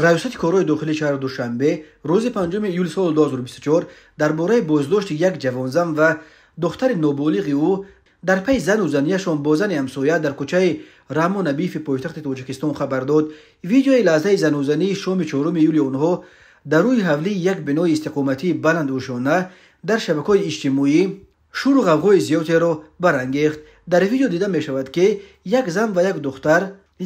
раёсати корҳои дохилии шаҳри душанбе рӯзи панҷ июл соли 2024 дар бораи боздошти як ҷавонзан ва духтари ноболиғи ӯ дар пайи зану занияшон бо зани ҳамсоя дар кӯчаи рамо набифи пойтахти тоҷикистон хабар дод видеои лаҳзаи занузании шоми чор июли онҳо дар рӯи ҳавлии як бинои истиқоматии баландӯшона дар шабакаҳои иҷтимоӣ шӯру ғавғои зиёдеро барангехт дар видео дида мешавад ки як зан ва як духтар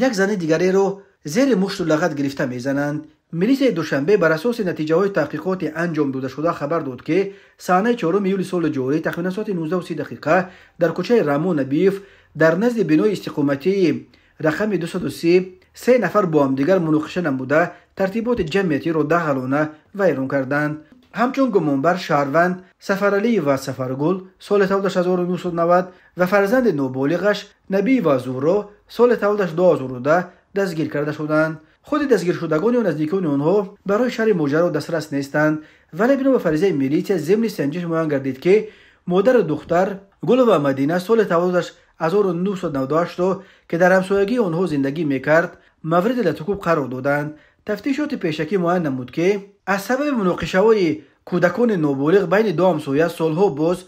як зани дигареро زیر مشت و لغت گرفته میزنند ملیس دوشنبه بر اساس نتیجه های تحقیقات انجام داده شده خبر داد که سانه 4 یولی سال جاری تقریبا ساعت 19 و 30 دقیقه در کوچه رامو نبیف در نزد بنای استقامتی رقم 203 سه نفر با هم دیگر مناقشه نموده ترتیبات جمعیتی را دهلانه ویرون کردند همچون گمانبر شهروند سفرعلی و سفرگل سال 1990 و فرزند نوبالغش نبی و زورو سال 1910 دستگیر کرده شدند خود دستگیر شدگان و نزدیکان آنها برای شر و دسترس نیستند ولی بنا به فریضه میلیتیا ضمن سنجش معین گردید که مادر دختر گل و مدینه سال تولدش 1998 را که در همسایگی آنها زندگی میکرد مورد لتکوب قرار دادند تفتیشات پیشکی معین نمود که از سبب مناقشه های کودکان نابالغ بین دو همسایه سالها باز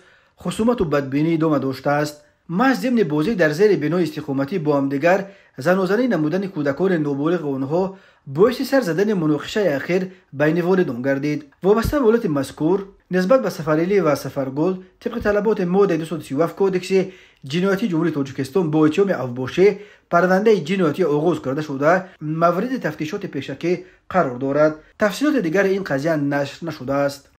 خصومت و بدبینی ادامه داشته است маҳз зимни бозӣ дар зери бинои истиқоматӣ бо ҳамдигар занозанӣ намудани кӯдакони нобулиғи онҳо боиси сар задани муноқишаи ахир байни волидон гардид вобаста ба ҳолати мазкур нисбат ба сафарилӣ ва сафаргул тибқи талаботи моддаи 237 кодекси ҷинояти ҷумҳурии тоҷикистон бо эҷоми авбошӣ парвандаи ҷиноятӣ оғоз карда шуда мавриди тафтишоти пешакӣ қарор дорад тафсилоти дигари ин қазия нашр нашудааст